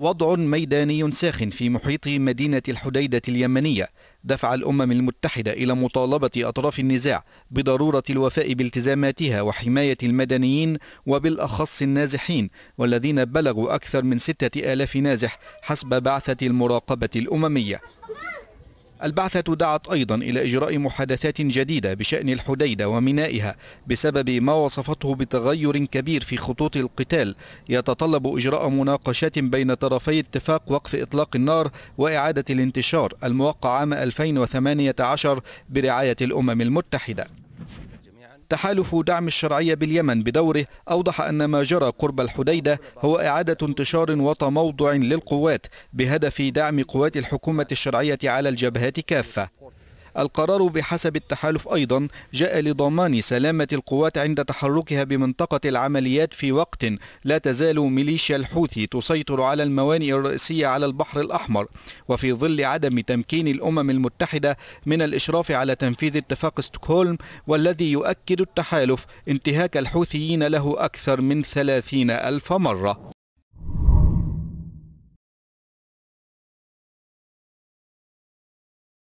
وضع ميداني ساخن في محيط مدينة الحديدة اليمنية دفع الأمم المتحدة إلى مطالبة أطراف النزاع بضرورة الوفاء بالتزاماتها وحماية المدنيين وبالأخص النازحين والذين بلغوا أكثر من ستة آلاف نازح حسب بعثة المراقبة الأممية البعثة دعت أيضا إلى إجراء محادثات جديدة بشأن الحديدة ومينائها بسبب ما وصفته بتغير كبير في خطوط القتال يتطلب إجراء مناقشات بين طرفي اتفاق وقف إطلاق النار وإعادة الانتشار الموقع عام 2018 برعاية الأمم المتحدة تحالف دعم الشرعية باليمن بدوره أوضح أن ما جرى قرب الحديدة هو إعادة انتشار وتموضع للقوات بهدف دعم قوات الحكومة الشرعية على الجبهات كافة القرار بحسب التحالف أيضا جاء لضمان سلامة القوات عند تحركها بمنطقة العمليات في وقت لا تزال ميليشيا الحوثي تسيطر على الموانئ الرئيسية على البحر الأحمر وفي ظل عدم تمكين الأمم المتحدة من الإشراف على تنفيذ اتفاق ستوكهولم والذي يؤكد التحالف انتهاك الحوثيين له أكثر من ثلاثين ألف مرة